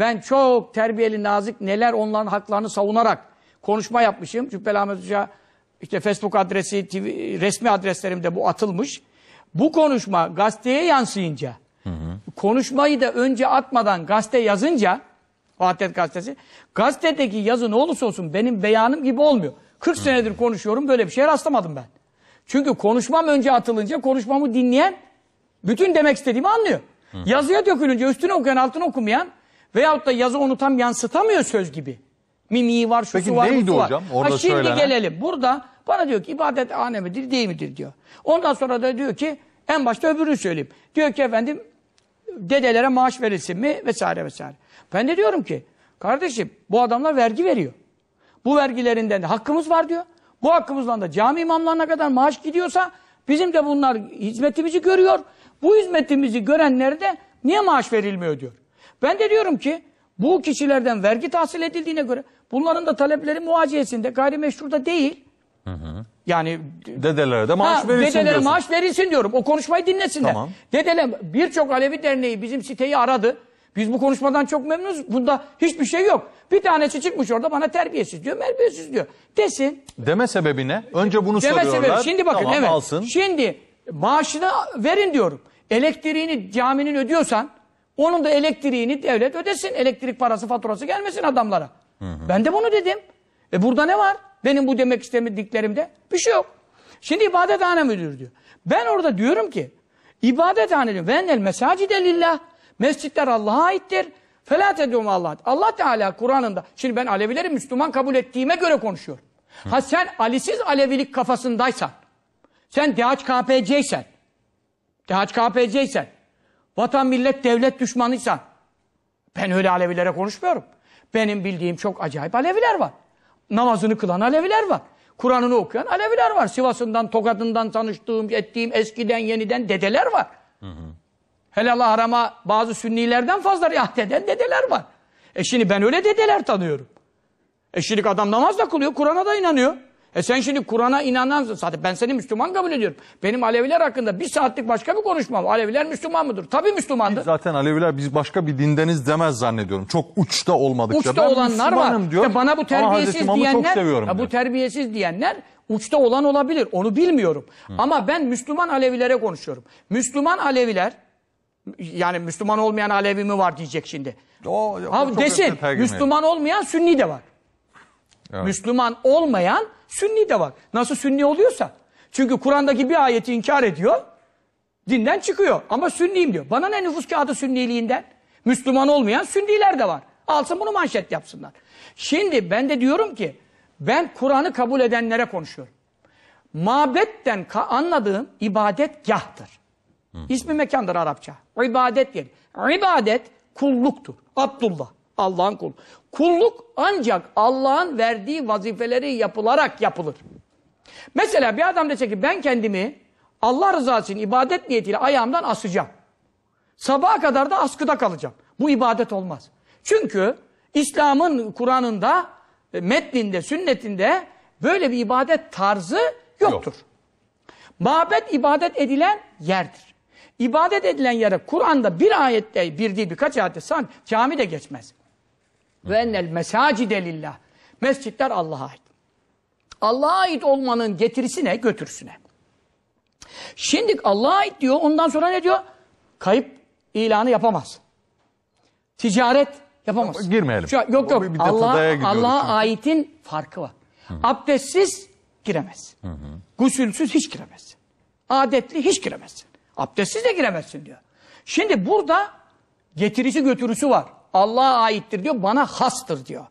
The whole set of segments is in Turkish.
Ben çok terbiyeli, nazik neler onların haklarını savunarak konuşma yapmışım. Cübbeli Ahmet Hoca işte Facebook adresi, TV, resmi adreslerimde bu atılmış. Bu konuşma gazeteye yansıyınca, hı hı. konuşmayı da önce atmadan gazete yazınca, Vahdet gazetesi, gazetedeki yazı ne olursa olsun benim beyanım gibi olmuyor. 40 hı. senedir konuşuyorum böyle bir şey rastlamadım ben. Çünkü konuşmam önce atılınca konuşmamı dinleyen bütün demek istediğimi anlıyor. Hı. Yazıya dökülünce üstüne okuyan altına okumayan Veyahut da yazı onu tam yansıtamıyor söz gibi. Mimiği var, şusu Peki, var, neydi var. hocam? Orada ha, şimdi söylenen... gelelim. Burada bana diyor ki ibadet ane midir, değil midir diyor. Ondan sonra da diyor ki en başta öbürünü söyleyeyim. Diyor ki efendim dedelere maaş verilsin mi vesaire vesaire. Ben de diyorum ki kardeşim bu adamlar vergi veriyor. Bu vergilerinden de hakkımız var diyor. Bu hakkımızdan da cami imamlarına kadar maaş gidiyorsa bizim de bunlar hizmetimizi görüyor. Bu hizmetimizi görenlere de niye maaş verilmiyor diyor. Ben de diyorum ki bu kişilerden vergi tahsil edildiğine göre bunların da talepleri muaciyesinde gayrimeşruda değil. Hı hı. Yani dedelere de maaş ha, verilsin dedelere diyorsun. maaş verilsin diyorum. O konuşmayı dinlesinler. Tamam. Dedele birçok Alevi derneği bizim siteyi aradı. Biz bu konuşmadan çok memnunuz. Bunda hiçbir şey yok. Bir tanesi çıkmış orada bana terbiyesiz diyor, merbiyesiz diyor. Desin. Deme sebebi ne? Önce bunu Deme soruyorlar. Sebebi. Şimdi bakın tamam, evet. Alsın. Şimdi maaşını verin diyorum. Elektriğini caminin ödüyorsan onun da elektriğini devlet ödesin. Elektrik parası faturası gelmesin adamlara. Hı hı. Ben de bunu dedim. E burada ne var? Benim bu demek istemediklerimde bir şey yok. Şimdi ibadethane müdür diyor. Ben orada diyorum ki ibadethane diyor. Vennel mesacide lillah. Mescitler Allah'a aittir. felat tedum Allah. Allah Teala Kur'an'ında. Şimdi ben Alevileri Müslüman kabul ettiğime göre konuşuyorum. Hı. Ha sen Ali'siz Alevilik kafasındaysan. Sen DHKPC'ysen. DHKPC'ysen. Vatan millet devlet düşmanıysan. Ben öyle Alevilere konuşmuyorum. Benim bildiğim çok acayip Aleviler var. Namazını kılan Aleviler var. Kur'an'ını okuyan Aleviler var. Sivas'ından, Tokat'ından tanıştığım, ettiğim eskiden yeniden dedeler var. Hı hı. Helala bazı sünnilerden fazla riayet eden dedeler var. E şimdi ben öyle dedeler tanıyorum. E şimdi adam namaz da kılıyor, Kur'an'a da inanıyor. E sen şimdi Kur'an'a inanan zaten ben seni Müslüman kabul ediyorum. Benim Aleviler hakkında bir saatlik başka bir konuşmam. Aleviler Müslüman mıdır? Tabii Müslümandır. Zaten Aleviler biz başka bir dindeniz demez zannediyorum. Çok uçta olmadıkça. Uçta ben olanlar var. Diyor, işte bana bu terbiyesiz diyenler, ya, bu terbiyesiz diyenler uçta olan olabilir. Onu bilmiyorum. Hı. Ama ben Müslüman Alevilere konuşuyorum. Müslüman Aleviler yani Müslüman olmayan Alevi mi var diyecek şimdi. O, o ha, desin. Müslüman olmayan Sünni de var. Evet. Müslüman olmayan sünni de var. Nasıl sünni oluyorsa. Çünkü Kur'an'daki bir ayeti inkar ediyor. Dinden çıkıyor. Ama sünniyim diyor. Bana ne nüfus kağıdı sünniliğinden? Müslüman olmayan sünniler de var. Alsın bunu manşet yapsınlar. Şimdi ben de diyorum ki ben Kur'an'ı kabul edenlere konuşuyorum. Mabetten anladığım ibadet yahtır. İsmi mekandır Arapça. İbadet yeri. İbadet kulluktur. Abdullah. Allah'ın kulu. Kulluk ancak Allah'ın verdiği vazifeleri yapılarak yapılır. Mesela bir adam dese ki ben kendimi Allah rızası için ibadet niyetiyle ayağımdan asacağım. Sabaha kadar da askıda kalacağım. Bu ibadet olmaz. Çünkü İslam'ın Kur'an'ında, e, metninde, sünnetinde böyle bir ibadet tarzı yoktur. Yok. Mabet ibadet edilen yerdir. İbadet edilen yere Kur'an'da bir ayette, bir değil birkaç ayette sanki cami de geçmez. Ve ennel mesacide lillah. Mescitler Allah'a ait. Allah'a ait olmanın getirisine götürsüne. Şimdi Allah'a ait diyor ondan sonra ne diyor? Kayıp ilanı yapamaz. Ticaret yapamaz. Girmeyelim. Şu, yok yok. Allah'a Allah aitin farkı var. Hı. Abdestsiz giremez. Hı hı. Gusülsüz hiç giremez. Adetli hiç giremezsin. Abdestsiz de giremezsin diyor. Şimdi burada getirisi götürüsü var. Allah'a aittir diyor, bana hastır diyor.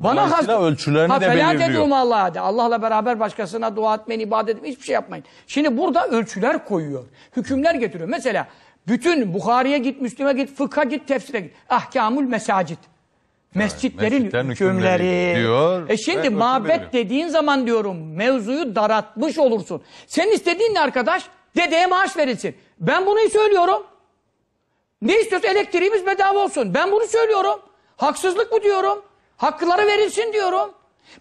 Bana has ölçülerini ha, de belirliyor. Allah'a de. Allah'la beraber başkasına dua etmeyin, ibadet etmeyin, hiçbir şey yapmayın. Şimdi burada ölçüler koyuyor. Hükümler getiriyor. Mesela bütün Bukhari'ye git, Müslüme git, fıkha git, tefsire git. Ahkamul mesacit. Mescitlerin, Mescitlerin hükümleri. hükümleri diyor. E şimdi mabet dediğin zaman diyorum mevzuyu daratmış olursun. Senin istediğin ne arkadaş? Dedeye maaş verilsin. Ben bunu söylüyorum. Ne istiyorsa elektriğimiz bedava olsun. Ben bunu söylüyorum. Haksızlık mı diyorum. Hakkıları verilsin diyorum.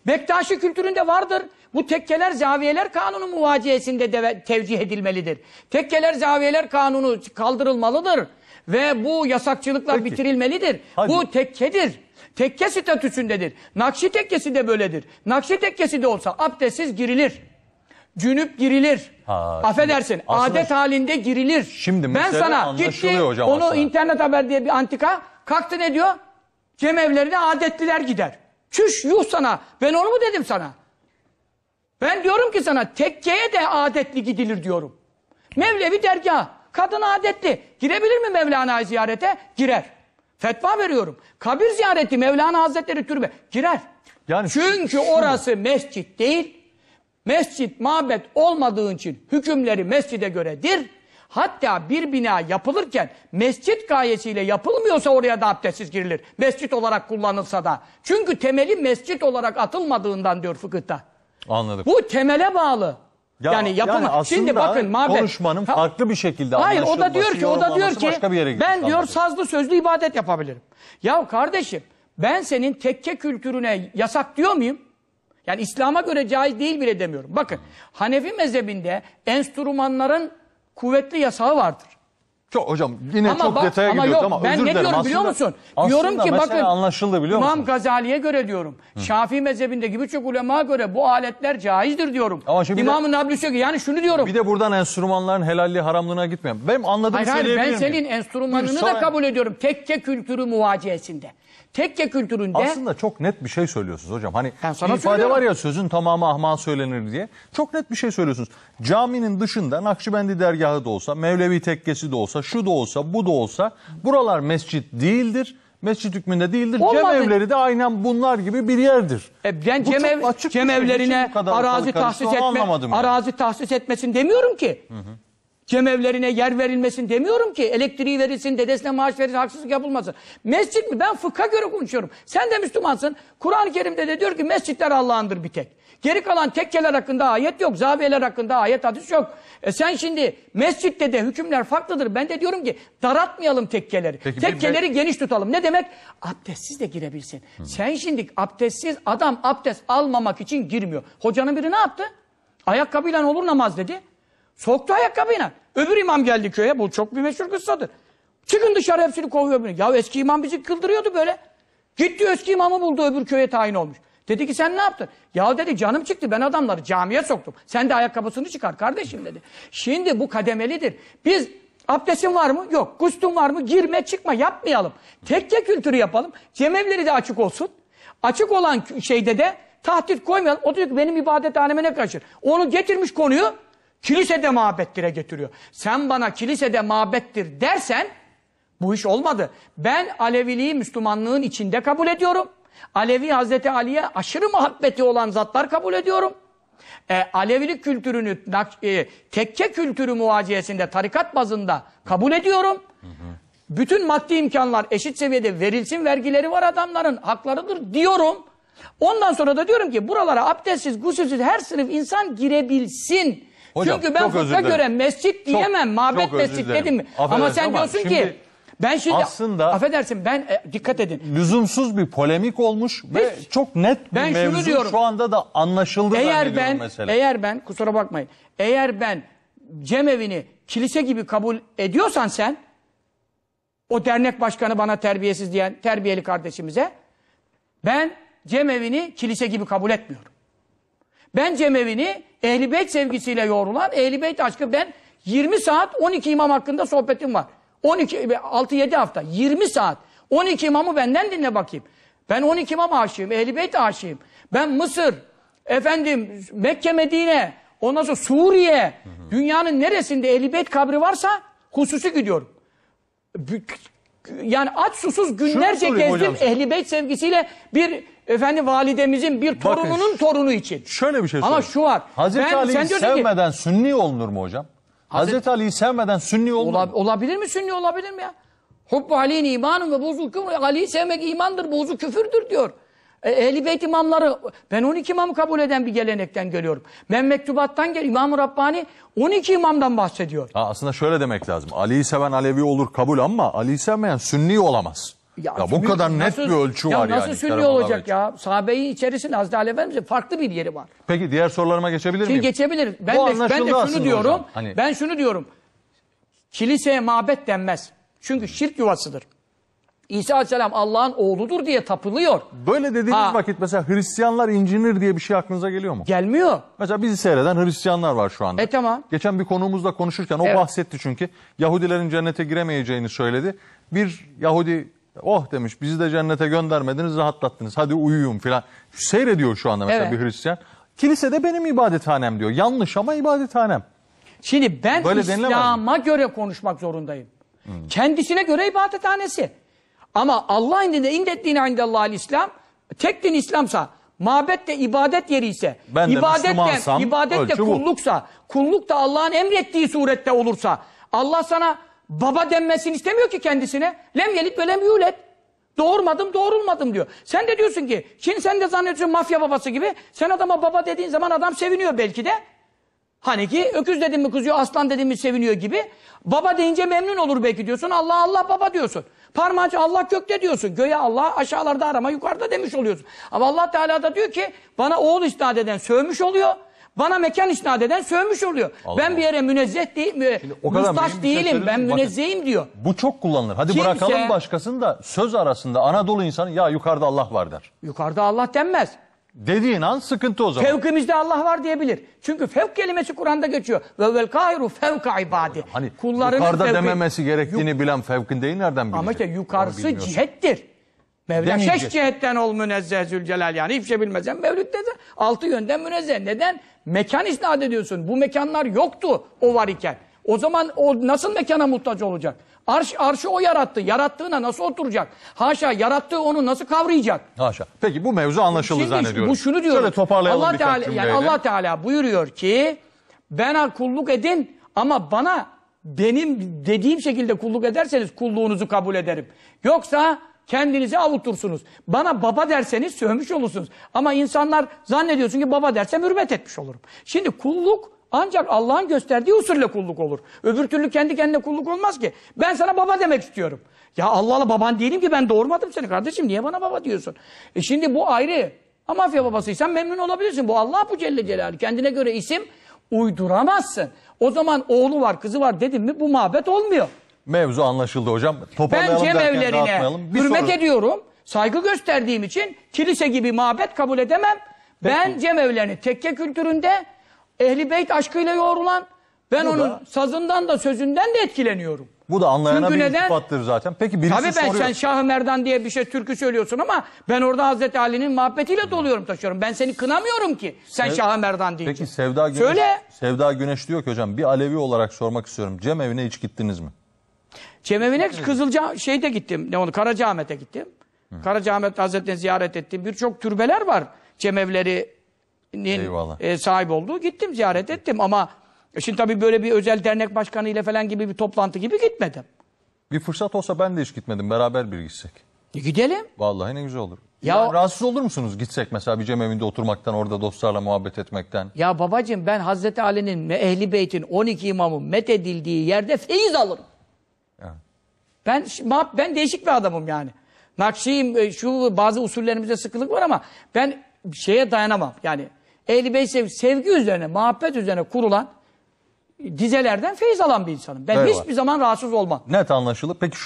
Bektaşi kültüründe vardır. Bu tekkeler zaviyeler kanunu muvaciyesinde de tevcih edilmelidir. Tekkeler zaviyeler kanunu kaldırılmalıdır. Ve bu yasakçılıklar Peki. bitirilmelidir. Hadi. Bu tekkedir. Tekke statüsündedir. Nakşi tekkesi de böyledir. Nakşi tekkesi de olsa abdestsiz girilir cünüp girilir. Ha, Affedersin. Aslında, adet halinde girilir. Şimdi ben sana gitti hocam onu aslında. internet haber diye bir antika kalktı ne diyor? Cem evlerine adetliler gider. Çüş yuh sana. Ben onu mu dedim sana? Ben diyorum ki sana tekkeye de adetli gidilir diyorum. Mevlevi dergah. Kadın adetli. Girebilir mi mevlana ziyarete? Girer. Fetva veriyorum. Kabir ziyareti Mevlana Hazretleri türbe. Girer. Yani Çünkü orası mescit değil. Mescit, mabet olmadığı için hükümleri mescide göredir. Hatta bir bina yapılırken mescit gayesiyle yapılmıyorsa oraya da abdestsiz girilir. Mescit olarak kullanılsa da. Çünkü temeli mescit olarak atılmadığından diyor fıkıhta. Anladım. Bu temele bağlı. Ya, yani yapın. Yani Şimdi bakın mabet. Konuşmanın farklı bir şekilde Hayır o da diyor ki o da diyor ki ben diyor sazlı sözlü ibadet yapabilirim. Ya kardeşim ben senin tekke kültürüne yasak diyor muyum? Yani İslam'a göre caiz değil bile demiyorum. Bakın Hanefi mezhebinde enstrümanların kuvvetli yasağı vardır. Çok hocam yine ama çok bak, detaya ama gidiyoruz yok, ama ben ne dilerim. diyorum biliyor musun? Aslında diyorum ki bakın anlaşıldı biliyor İmam Gazali'ye göre diyorum. Hı. Şafii mezhebindeki birçok ulema göre bu aletler caizdir diyorum. Ama şimdi İmam-ı Nablus'a yani şunu diyorum. Bir de buradan enstrümanların helalliği haramlığına gitmeyelim. Benim anladığım hayır, hayır, ben senin miyim? enstrümanını Dur, sana... da kabul ediyorum. Tekke kültürü muvaciyesinde. Tekke kültüründe... Aslında çok net bir şey söylüyorsunuz hocam. Hani bir ifade var ya sözün tamamı ahma söylenir diye. Çok net bir şey söylüyorsunuz. Caminin dışında Nakşibendi dergahı da olsa, Mevlevi tekkesi de olsa olsa, şu da olsa, bu da olsa buralar mescit değildir. Mescit hükmünde değildir. Olmadı. Cem evleri de aynen bunlar gibi bir yerdir. E ben bu cem, ev, cem şey. evlerine arazi tahsis etme, yani. arazi tahsis etmesin demiyorum ki. Hı hı. Cem evlerine yer verilmesin demiyorum ki. Elektriği verilsin, dedesine maaş verilsin, haksızlık yapılmasın. Mescit mi? Ben fıkha göre konuşuyorum. Sen de Müslümansın. Kur'an-ı Kerim'de de diyor ki mescitler Allah'ındır bir tek. Geri kalan tekkeler hakkında ayet yok. Zaviyeler hakkında ayet hadis yok. E sen şimdi mescitte de hükümler farklıdır. Ben de diyorum ki daratmayalım tekkeleri. Peki, tekkeleri geniş tutalım. Ne demek? Abdestsiz de girebilsin. Hı. Hmm. Sen şimdi abdestsiz adam abdest almamak için girmiyor. Hocanın biri ne yaptı? Ayakkabıyla olur namaz dedi. Soktu ayakkabıyla. Öbür imam geldi köye. Bu çok bir meşhur kıssadır. Çıkın dışarı hepsini kovuyor. Ya eski imam bizi kıldırıyordu böyle. Gitti eski imamı buldu öbür köye tayin olmuş. Dedi ki sen ne yaptın? Ya dedi canım çıktı ben adamları camiye soktum. Sen de ayakkabısını çıkar kardeşim dedi. Şimdi bu kademelidir. Biz abdestin var mı? Yok. Gustun var mı? Girme çıkma yapmayalım. Tekke kültürü yapalım. Cemevleri de açık olsun. Açık olan şeyde de tahdit koymayalım. O diyor ki benim ibadethaneme ne kaçır? Onu getirmiş konuyu kilisede mabettire getiriyor. Sen bana kilisede mabettir dersen bu iş olmadı. Ben Aleviliği Müslümanlığın içinde kabul ediyorum. Alevi Hazreti Ali'ye aşırı muhabbeti olan zatlar kabul ediyorum. E, Alevilik kültürünü, e, tekke kültürü muvaciyesinde, tarikat bazında kabul ediyorum. Hı hı. Bütün maddi imkanlar eşit seviyede verilsin, vergileri var adamların, haklarıdır diyorum. Ondan sonra da diyorum ki buralara abdestsiz, gusülsüz her sınıf insan girebilsin. Hocam, Çünkü ben fıkha göre mescit diyemem, çok, mabet çok mescit dedim Ama sen diyorsun ki ben şimdi şey aslında affedersin ben e, dikkat edin. Lüzumsuz bir polemik olmuş Hiç. ve çok net bir ben mevzu şunu diyorum. şu anda da anlaşıldı eğer ben, mesela. Eğer ben kusura bakmayın. Eğer ben cemevini kilise gibi kabul ediyorsan sen o dernek başkanı bana terbiyesiz diyen terbiyeli kardeşimize ben cemevini kilise gibi kabul etmiyorum. Ben cemevini ehlibeyt sevgisiyle yoğrulan ehlibeyt aşkı ben 20 saat 12 imam hakkında sohbetim var. 12, 6-7 e, hafta 20 saat 12 imamı benden dinle bakayım. Ben 12 imam aşığım, Ehl-i Beyt aşığım. Ben Mısır, efendim Mekke, Medine, ondan sonra Suriye, hı hı. dünyanın neresinde Ehl-i Beyt kabri varsa hususi gidiyorum. Yani aç susuz günlerce gezdim Ehl-i Beyt sevgisiyle bir efendim validemizin bir torununun Bakın, torunu için. Şöyle bir şey Ama şu var. Hazreti Ali'yi sevmeden ki, sünni olunur mu hocam? Hazreti Ali'yi sevmeden sünni olur Olab- olabilir mi sünni olabilir mi ya? Hubbu Ali'nin imanın ve bozul küfür. Ali'yi sevmek imandır, bozuk küfürdür diyor. E, Ehli Beyt imamları, ben 12 imamı kabul eden bir gelenekten geliyorum. Ben mektubattan gel, İmam-ı Rabbani 12 imamdan bahsediyor. Ha, aslında şöyle demek lazım. Ali'yi seven Alevi olur kabul ama Ali'yi sevmeyen sünni olamaz. Ya, Ya bu kadar net bir ölçü ya var yani Nasıl sünni olacak ya? Sahabeyi içerisinde Hazreti Ali Efendimiz'in farklı bir yeri var. Peki diğer sorularıma geçebilir Şimdi şey miyim? geçebilir. Ben de, ben de şunu diyorum. Hani- Ben şunu diyorum. Kiliseye mabet denmez. Çünkü şirk yuvasıdır. İsa Aleyhisselam Allah'ın oğludur diye tapılıyor. Böyle dediğiniz Ha. vakit mesela Hristiyanlar incinir diye bir şey aklınıza geliyor mu? Gelmiyor. Mesela bizi seyreden Hristiyanlar var şu anda. E tamam. Geçen bir konuğumuzla konuşurken o Evet. bahsetti çünkü. Yahudilerin cennete giremeyeceğini söyledi. Bir Yahudi Oh demiş bizi de cennete göndermediniz rahatlattınız hadi uyuyun filan. Seyrediyor şu anda mesela Evet. bir Hristiyan. Kilisede benim ibadethanem diyor. Yanlış ama ibadethanem. Şimdi ben Böyle İslam'a göre konuşmak zorundayım. Kendisine göre ibadethanesi. Ama Allah indinde indettine Allah İslam tek din İslam'sa mabet de ibadet yeri ise Ben de ibadet de ibadet de ölçü bu. kulluk da Allah'ın emrettiği surette olursa Allah sana Baba denmesini istemiyor ki kendisine. Lem yelit ve lem yulet. Doğurmadım, doğurulmadım diyor. Sen de diyorsun ki, şimdi sen de zannediyorsun mafya babası gibi. Sen adama baba dediğin zaman adam seviniyor belki de. Hani ki öküz dedim mi kızıyor, aslan dedim mi seviniyor gibi. Baba deyince memnun olur belki diyorsun. Allah Allah baba diyorsun. Parmağını Allah gökte diyorsun. Göğe Allah aşağılarda arama yukarıda demiş oluyorsun. Ama Allah Teala da diyor ki bana oğul isnat eden sövmüş oluyor. Bana mekan isnat eden sövmüş oluyor. Allah ben bir yere münezzeh değil, mustaş değilim ben münezzehim diyor. Bu çok kullanılır. Hadi Kimse, bırakalım başkasını da söz arasında Anadolu insanı ya yukarıda Allah var der. Yukarıda Allah denmez. Dediğin an sıkıntı o zaman. Fevkimizde Allah var diyebilir. Çünkü fevk kelimesi Kur'an'da geçiyor. Ve vel kairu fevka ibadi. Hani Kullarının yukarıda fevki... dememesi gerektiğini Yuk... bilen fevkin değil nereden bilecek? Ama ki yukarısı cihettir. Mevla şeş cihetten ol münezzeh zülcelal yani hiçbir şey bilmezsen mevlütte de altı yönden münezzeh. Neden? Mekan isnat ediyorsun. Bu mekanlar yoktu o var iken. O zaman o nasıl mekana muhtaç olacak? Arş, arşı o yarattı. Yarattığına nasıl oturacak? Haşa yarattığı onu nasıl kavrayacak? Haşa. Peki bu mevzu anlaşıldı Şimdi, zannediyorum. Bu şunu diyor. Şöyle toparlayalım Allah Teala, yani Allah Teala buyuruyor ki bana kulluk edin ama bana benim dediğim şekilde kulluk ederseniz kulluğunuzu kabul ederim. Yoksa kendinizi avutursunuz. Bana baba derseniz sövmüş olursunuz. Ama insanlar zannediyorsun ki baba dersem hürmet etmiş olurum. Şimdi kulluk ancak Allah'ın gösterdiği usulle kulluk olur. Öbür türlü kendi kendine kulluk olmaz ki. Ben sana baba demek istiyorum. Ya Allah'la baban değilim ki ben doğurmadım seni kardeşim. Niye bana baba diyorsun? E şimdi bu ayrı. Ama mafya babasıysan memnun olabilirsin. Bu Allah bu Celle Celaluhu. Kendine göre isim uyduramazsın. O zaman oğlu var, kızı var dedim mi bu muhabbet olmuyor. Mevzu anlaşıldı hocam. Ben Toparlayalım Cem derken evlerine dağıtmayalım. hürmet soru. ediyorum. Saygı gösterdiğim için kilise gibi mabet kabul edemem. Ben Cem evlerini tekke kültüründe ehli beyt aşkıyla yoğrulan ben Bu da- onun sazından da sözünden de etkileniyorum. Bu da anlayana Çünkü bir neden- iltifattır zaten. Peki birisi Tabii ben soruyor. sen Şah-ı Merdan diye bir şey türkü söylüyorsun ama ben orada Hazreti Ali'nin muhabbetiyle doluyorum taşıyorum. Ben seni kınamıyorum ki sen Şah-ı Merdan deyince. Peki Sevda Güneş, Söyle. Sevda Güneş diyor ki hocam bir Alevi olarak sormak istiyorum. Cem evine hiç gittiniz mi? Cem Kızılca şeyde gittim. Ne onu Karacaahmet'e gittim. Karacaahmet Hazretleri'ni ziyaret ettim. Birçok türbeler var. Cemevleri'nin e, sahip olduğu. Gittim ziyaret ettim ama şimdi tabii böyle bir özel dernek başkanı ile falan gibi bir toplantı gibi gitmedim. Bir fırsat olsa ben de hiç gitmedim. Beraber bir gitsek. E gidelim. Vallahi ne güzel olur. Ya, ya rahatsız olur musunuz gitsek mesela bir cemevinde oturmaktan, orada dostlarla muhabbet etmekten? Ya babacığım ben Hazreti Ali'nin, Ehli Beyt'in 12 imamın methedildiği yerde feyiz alırım. Ben ben değişik bir adamım yani. Nakşiyim, e, şu bazı usullerimize sıkılık var ama ben şeye dayanamam. Yani Ehl-i sevgi, üzerine, muhabbet üzerine kurulan dizelerden feyiz alan bir insanım. Ben Eyvallah. hiçbir zaman rahatsız olmam. Net anlaşılır. Peki şu